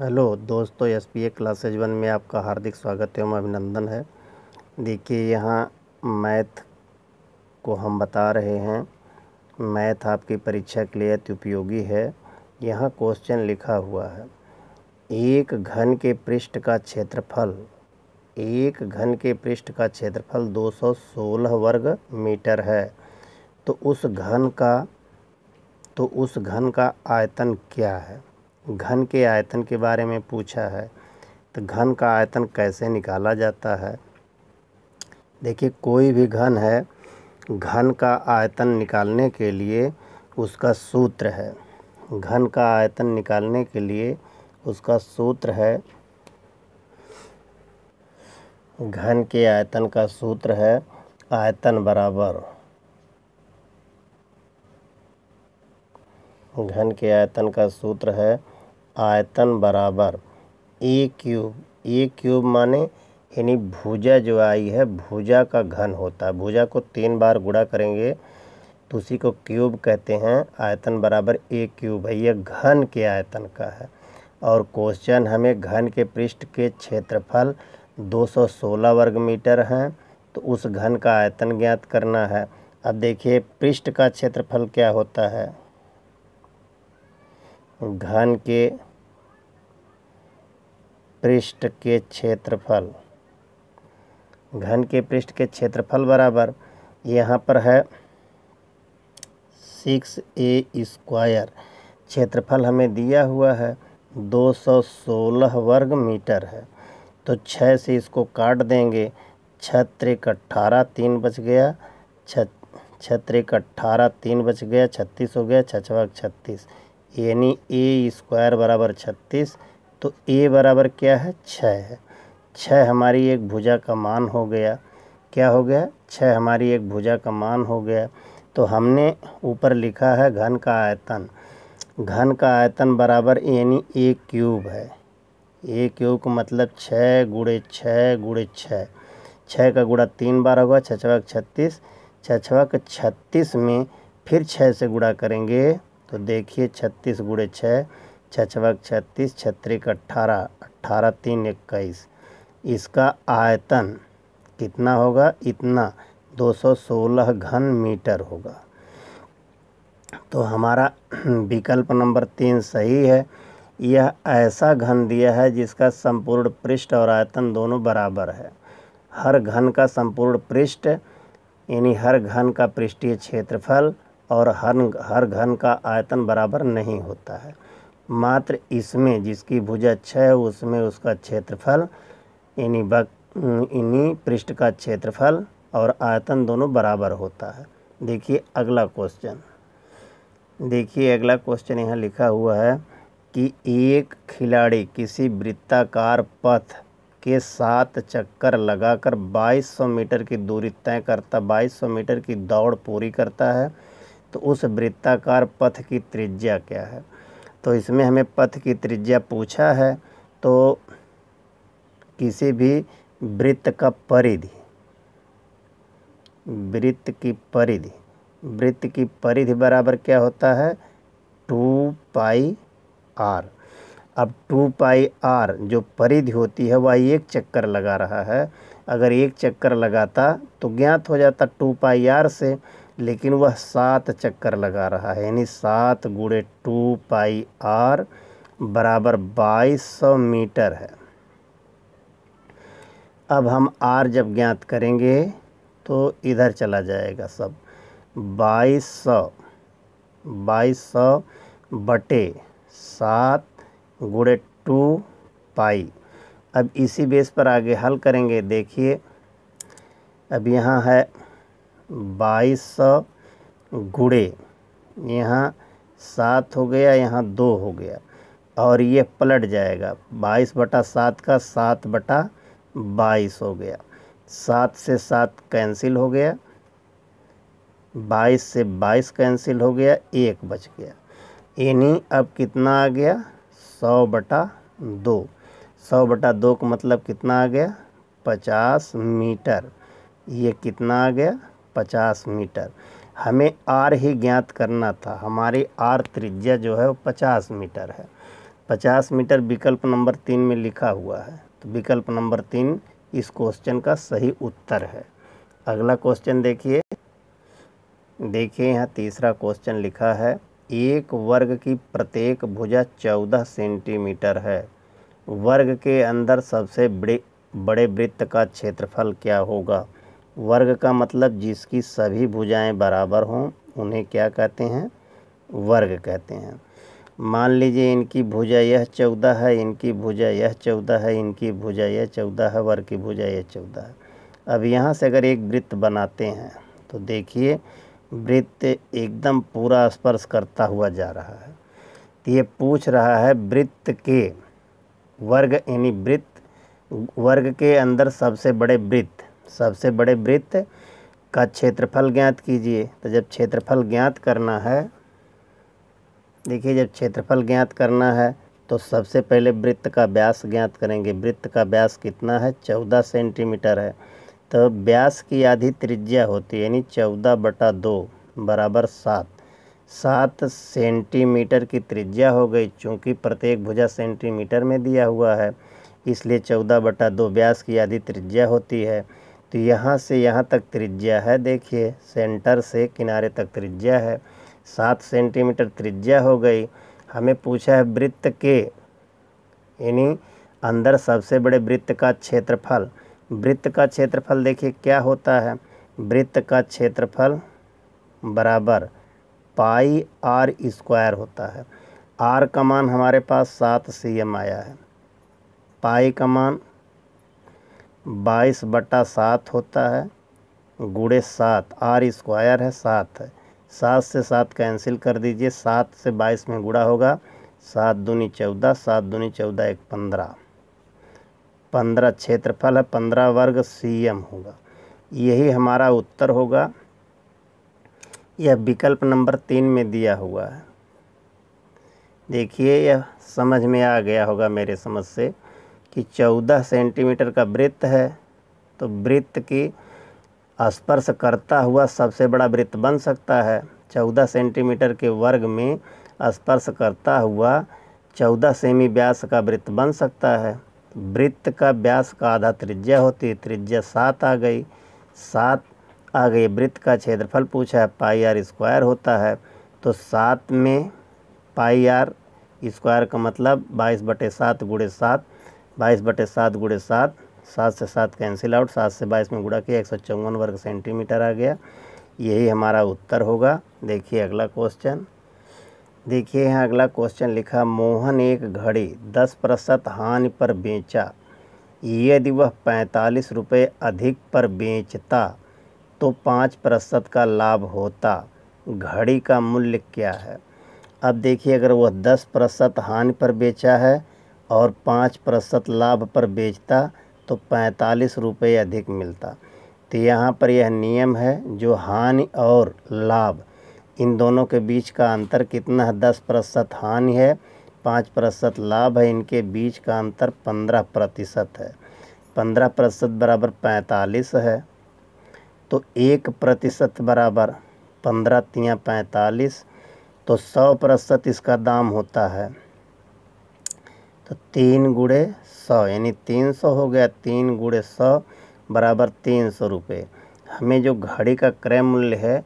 hello दोस्तों S P A classes one में आपका हार्दिक स्वागत एवं अभिनंदन है देखिए यहाँ मैथ को हम बता रहे हैं मैथ आपकी परीक्षा के लिए अति उपयोगी है यहाँ क्वेश्चन लिखा हुआ है एक घन के पृष्ठ का क्षेत्रफल एक घन के पृष्ठ का क्षेत्रफल 216 वर्ग मीटर है तो उस घन का तो उस घन का आयतन क्या है घन के आयतन के बारे में पूछा है तो घन का आयतन कैसे निकाला जाता है देखिए कोई भी घन है घन का आयतन निकालने के लिए उसका सूत्र है घन का आयतन निकालने के लिए उसका सूत्र है घन के आयतन का सूत्र है आयतन बराबर घन के आयतन का सूत्र है आयतन बराबर ए क्यूब ए क्यूब माने यानी भुजा जो आई है भुजा का घन होता है भुजा को तीन बार गुड़ा करेंगे तो उसी को क्यूब कहते हैं आयतन बराबर ए क्यूब है यह घन के आयतन का है और क्वेश्चन हमें घन के पृष्ठ के क्षेत्रफल 216 वर्ग मीटर हैं तो उस घन का आयतन ज्ञात करना है अब देखिए पृष्ठ का क्षेत्रफल क्या होता है घन के पृष्ठ के क्षेत्रफल घन के पृष्ठ के क्षेत्रफल बराबर यहाँ पर है सिक्स ए स्क्वायर क्षेत्रफल हमें दिया हुआ है 216 वर्ग मीटर है तो छः से इसको काट देंगे छत्रिक अट्ठारह तीन बच गया छत्रिक अट्ठारह तीन बच गया छत्तीस हो गया छछवा छत्तीस यानी ए स्क्वायर बराबर छत्तीस तो ए बराबर क्या है छः है छः हमारी एक भुजा का मान हो गया क्या हो गया छः हमारी एक भुजा का मान हो गया तो हमने ऊपर लिखा है घन का आयतन घन का आयतन बराबर यानी ए क्यूब है ए क्यूब का मतलब छः गुड़े छः गुड़े छः छः का गुड़ा तीन बार होगा छछवा छत्तीस छछवा का छत्तीस में फिर छः से गुड़ा करेंगे तो देखिए छत्तीस गुड़े छः छछवक छत्तीस छत्रिक अट्ठारह अट्ठारह तीन इक्कीस इसका आयतन कितना होगा इतना 216 घन मीटर होगा तो हमारा विकल्प नंबर तीन सही है यह ऐसा घन दिया है जिसका संपूर्ण पृष्ठ और आयतन दोनों बराबर है हर घन का संपूर्ण पृष्ठ यानी हर घन का पृष्ठीय क्षेत्रफल और हर हर घन का आयतन बराबर नहीं होता है मात्र इसमें जिसकी भुजा छ है उसमें उसका क्षेत्रफल इन्हीं बक इन्हीं पृष्ठ का क्षेत्रफल और आयतन दोनों बराबर होता है देखिए अगला क्वेश्चन देखिए अगला क्वेश्चन यहाँ लिखा हुआ है कि एक खिलाड़ी किसी वृत्ताकार पथ के सात चक्कर लगाकर 2200 मीटर की दूरी तय करता 2200 मीटर की दौड़ पूरी करता है तो उस वृत्ताकार पथ की त्रिज्या क्या है तो इसमें हमें पथ की त्रिज्या पूछा है तो किसी भी वृत्त का परिधि वृत्त की परिधि वृत्त की परिधि बराबर क्या होता है टू पाई आर अब टू पाई आर जो परिधि होती है वह एक चक्कर लगा रहा है अगर एक चक्कर लगाता तो ज्ञात हो जाता टू पाई आर से लेकिन वह सात चक्कर लगा रहा है यानी सात गुड़े टू पाई आर बराबर बाईस सौ मीटर है अब हम आर जब ज्ञात करेंगे तो इधर चला जाएगा सब बाईस सौ बाईस सौ बटे सात गुड़े टू पाई अब इसी बेस पर आगे हल करेंगे देखिए अब यहाँ है बाईस सौ गुड़े यहाँ सात हो गया यहाँ दो हो गया और ये पलट जाएगा बाईस बटा सात का सात बटा बाईस हो गया सात से सात कैंसिल हो गया बाईस से बाईस कैंसिल हो गया एक बच गया यानी अब कितना आ गया सौ बटा दो सौ बटा दो का मतलब कितना आ गया पचास मीटर ये कितना आ गया पचास मीटर हमें आर ही ज्ञात करना था हमारी आर त्रिज्या जो है वो पचास मीटर है पचास मीटर विकल्प नंबर तीन में लिखा हुआ है तो विकल्प नंबर तीन इस क्वेश्चन का सही उत्तर है अगला क्वेश्चन देखिए देखिए यहाँ तीसरा क्वेश्चन लिखा है एक वर्ग की प्रत्येक भुजा चौदह सेंटीमीटर है वर्ग के अंदर सबसे बड़े बड़े वृत्त का क्षेत्रफल क्या होगा वर्ग का मतलब जिसकी सभी भुजाएं बराबर हों उन्हें क्या कहते हैं वर्ग कहते हैं मान लीजिए इनकी भुजा यह चौदह है इनकी भुजा यह चौदह है इनकी भुजा यह चौदह है वर्ग की भुजा यह चौदह है अब यहाँ से अगर एक वृत्त बनाते हैं तो देखिए वृत्त एकदम पूरा स्पर्श करता हुआ जा रहा है तो ये पूछ रहा है वृत्त के वर्ग यानी वृत्त वर्ग के अंदर सबसे बड़े वृत्त सबसे बड़े वृत्त का क्षेत्रफल ज्ञात कीजिए तो जब क्षेत्रफल ज्ञात करना है देखिए जब क्षेत्रफल ज्ञात करना है तो सबसे पहले वृत्त का व्यास ज्ञात करेंगे वृत्त का व्यास कितना है चौदह सेंटीमीटर है तो व्यास की आधी त्रिज्या होती है यानी चौदह बटा दो बराबर सात सात सेंटीमीटर की त्रिज्या हो गई चूँकि प्रत्येक भुजा सेंटीमीटर में दिया हुआ है इसलिए चौदह बटा दो व्यास की आधी त्रिज्या होती है तो यहाँ से यहाँ तक त्रिज्या है देखिए सेंटर से किनारे तक त्रिज्या है सात सेंटीमीटर त्रिज्या हो गई हमें पूछा है वृत्त के यानी अंदर सबसे बड़े वृत्त का क्षेत्रफल वृत्त का क्षेत्रफल देखिए क्या होता है वृत्त का क्षेत्रफल बराबर पाई आर स्क्वायर होता है आर का मान हमारे पास सात सी एम आया है पाई का मान बाईस बटा सात होता है गुड़े सात आर स्क्वायर है सात है सात से सात कैंसिल कर दीजिए सात से बाईस में गुड़ा होगा सात दूनी चौदह सात दूनी चौदह एक पंद्रह पंद्रह क्षेत्रफल है पंद्रह वर्ग सी एम होगा यही हमारा उत्तर होगा यह विकल्प नंबर तीन में दिया हुआ है देखिए यह समझ में आ गया होगा मेरे समझ से कि 14 सेंटीमीटर का वृत्त है तो वृत्त की स्पर्श करता हुआ सबसे बड़ा वृत्त बन सकता है 14 सेंटीमीटर के वर्ग में स्पर्श करता हुआ 14 सेमी व्यास का वृत्त बन सकता है वृत्त का व्यास का आधा त्रिज्या होती है त्रिज्या सात आ गई सात आ गई वृत्त का क्षेत्रफल पूछा है पाई आर स्क्वायर होता है तो सात में पाई आर स्क्वायर का मतलब बाईस बटे सात गुड़े सात बाईस बटे सात गुड़े सात सात से सात कैंसिल आउट सात से बाईस में गुड़ा किया एक सौ चौवन वर्ग सेंटीमीटर आ गया यही हमारा उत्तर होगा देखिए अगला क्वेश्चन देखिए यहाँ अगला क्वेश्चन लिखा मोहन एक घड़ी दस प्रतिशत हानि पर बेचा यदि वह पैंतालीस रुपये अधिक पर बेचता तो पाँच प्रतिशत का लाभ होता घड़ी का मूल्य क्या है अब देखिए अगर वह दस प्रतिशत हानि पर बेचा है और पाँच प्रतिशत लाभ पर बेचता तो पैंतालीस रुपये अधिक मिलता तो यहाँ पर यह नियम है जो हानि और लाभ इन दोनों के बीच का अंतर कितना है दस प्रतिशत हानि है पाँच प्रतिशत लाभ है इनके बीच का अंतर पंद्रह प्रतिशत है पंद्रह प्रतिशत बराबर पैंतालीस है तो एक प्रतिशत बराबर पंद्रह तिया पैंतालीस तो सौ प्रतिशत इसका दाम होता है तो तीन गुड़े सौ यानी तीन सौ हो गया तीन गुड़े सौ बराबर तीन सौ रुपये हमें जो घड़ी का क्रय मूल्य है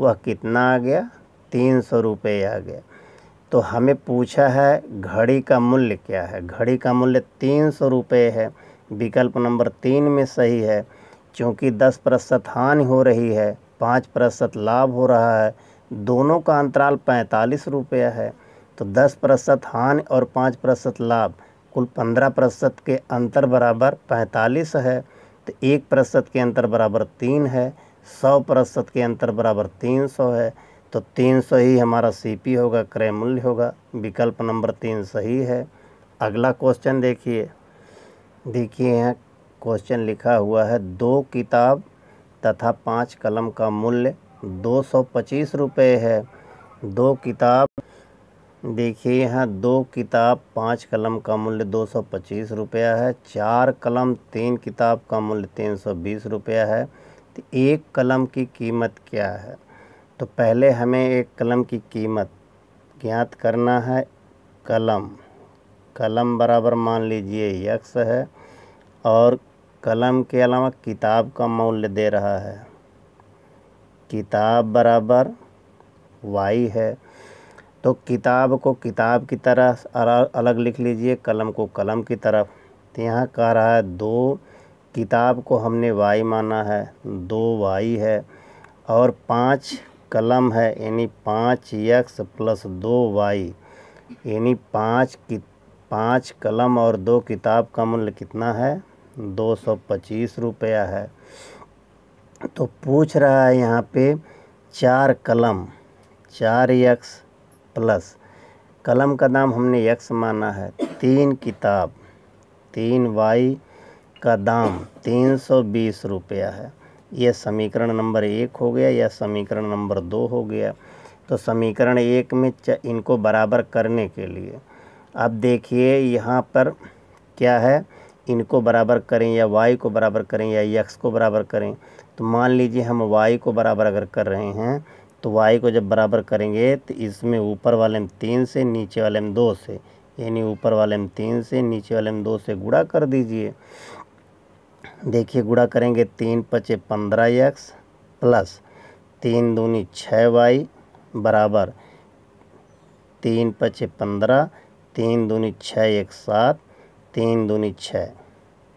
वह कितना आ गया तीन सौ रुपये आ गया तो हमें पूछा है घड़ी का मूल्य क्या है घड़ी का मूल्य तीन सौ रुपये है विकल्प नंबर तीन में सही है क्योंकि दस प्रतिशत हानि हो रही है पाँच प्रतिशत लाभ हो रहा है दोनों का अंतराल पैंतालीस रुपया है तो दस प्रतिशत हानि और पाँच प्रतिशत लाभ कुल पंद्रह प्रतिशत के अंतर बराबर पैंतालीस है तो एक प्रतिशत के अंतर बराबर तीन है सौ प्रतिशत के अंतर बराबर तीन सौ है तो तीन सौ ही हमारा सीपी होगा क्रय मूल्य होगा विकल्प नंबर तीन सही है अगला क्वेश्चन देखिए देखिए यहाँ क्वेश्चन लिखा हुआ है दो किताब तथा पाँच कलम का मूल्य दो सौ पच्चीस रुपये है दो किताब देखिए यहाँ दो किताब पाँच कलम का मूल्य दो सौ पच्चीस रुपया है चार कलम तीन किताब का मूल्य तीन सौ बीस रुपया है तो एक कलम की कीमत क्या है तो पहले हमें एक कलम की कीमत ज्ञात करना है कलम कलम बराबर मान लीजिए यक्स है और कलम के अलावा किताब का मूल्य दे रहा है किताब बराबर वाई है तो किताब को किताब की तरह अलग लिख लीजिए कलम को कलम की तरफ तो यहाँ कह रहा है दो किताब को हमने वाई माना है दो वाई है और पाँच कलम है यानी पाँच यक्स प्लस दो वाई यानी पाँच कि पाँच कलम और दो किताब का मूल्य कितना है दो सौ पच्चीस रुपया है तो पूछ रहा है यहाँ पे चार कलम चार यक्स प्लस कलम का दाम हमने यक्स माना है तीन किताब तीन वाई का दाम तीन सौ बीस रुपया है यह समीकरण नंबर एक हो गया या समीकरण नंबर दो हो गया तो समीकरण एक में इनको बराबर करने के लिए अब देखिए यहाँ पर क्या है इनको बराबर करें या वाई को बराबर करें या यक्स को बराबर करें तो मान लीजिए हम वाई को बराबर अगर कर रहे हैं तो वाई को जब बराबर करेंगे तो इसमें ऊपर वाले में तीन से नीचे वाले में दो से यानी ऊपर वाले में तीन से नीचे वाले में दो से गुड़ा कर दीजिए देखिए गुड़ा करेंगे तीन पचे पंद्रह एक्स प्लस तीन दूनी छः वाई बराबर तीन पचे पंद्रह तीन दूनी छः एक सात तीन दूनी छः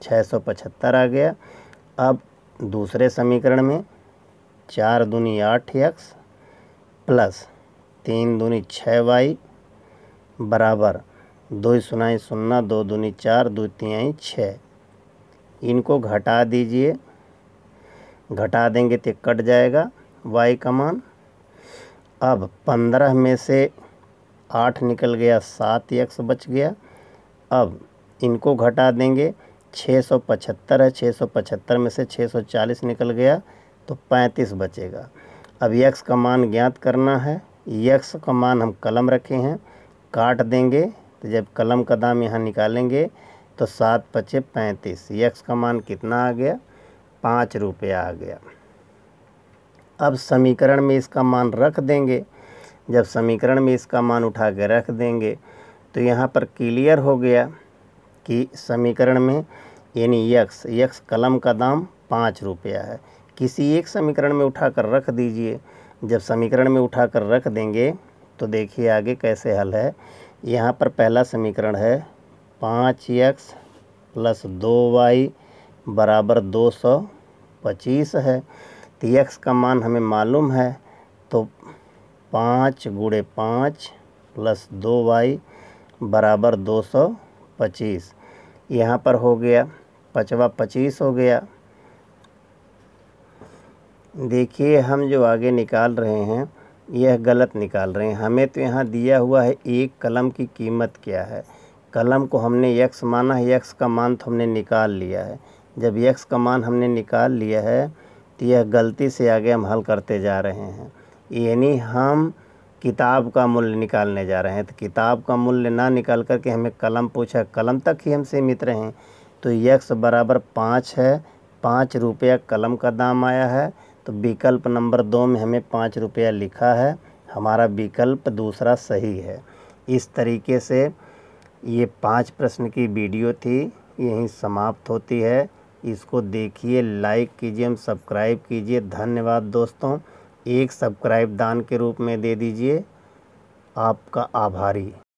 छः सौ पचहत्तर आ गया अब दूसरे समीकरण में चार दूनी आठ एक्स प्लस तीन दूनी छः वाई बराबर दो सुनाई सुन्ना दो दूनी चार दो तिहाई छः इनको घटा दीजिए घटा देंगे तो कट जाएगा वाई का मान अब पंद्रह में से आठ निकल गया सात यक्स बच गया अब इनको घटा देंगे छः सौ पचहत्तर है छः सौ पचहत्तर में से छः सौ चालीस निकल गया तो पैंतीस बचेगा अब यक्स का मान ज्ञात करना है यक्स का मान हम कलम रखे हैं काट देंगे तो जब कलम का दाम यहाँ निकालेंगे तो सात पचे पैंतीस यक्स का मान कितना आ गया पाँच रुपया आ गया अब समीकरण में इसका मान रख देंगे जब समीकरण में इसका मान उठा के रख देंगे तो यहाँ पर क्लियर हो गया कि समीकरण में यानी यक्स यक्स कलम का दाम पाँच रुपया है किसी एक समीकरण में उठाकर रख दीजिए जब समीकरण में उठाकर रख देंगे तो देखिए आगे कैसे हल है यहाँ पर पहला समीकरण है पाँच एक्स प्लस दो वाई बराबर दो सौ पच्चीस है तो एक्स का मान हमें मालूम है तो पाँच गुड़े पाँच प्लस दो वाई बराबर दो सौ पच्चीस यहाँ पर हो गया पचवा पच्चीस हो गया देखिए हम जो आगे निकाल रहे हैं यह गलत निकाल रहे हैं हमें तो यहाँ दिया हुआ है एक कलम की कीमत क्या है कलम को हमने यक्स माना है यक्स का मान तो हमने निकाल लिया है जब यक्स का मान हमने निकाल लिया है तो यह गलती से आगे हम हल करते जा रहे हैं यानी हम किताब का मूल्य निकालने जा रहे हैं तो किताब का मूल्य ना निकाल करके हमें कलम पूछा कलम तक ही हम सीमित रहें तो यक्स बराबर पाँच है पाँच रुपया कलम का दाम आया है तो विकल्प नंबर दो में हमें पाँच रुपया लिखा है हमारा विकल्प दूसरा सही है इस तरीके से ये पांच प्रश्न की वीडियो थी यहीं समाप्त होती है इसको देखिए लाइक कीजिए हम सब्सक्राइब कीजिए धन्यवाद दोस्तों एक सब्सक्राइब दान के रूप में दे दीजिए आपका आभारी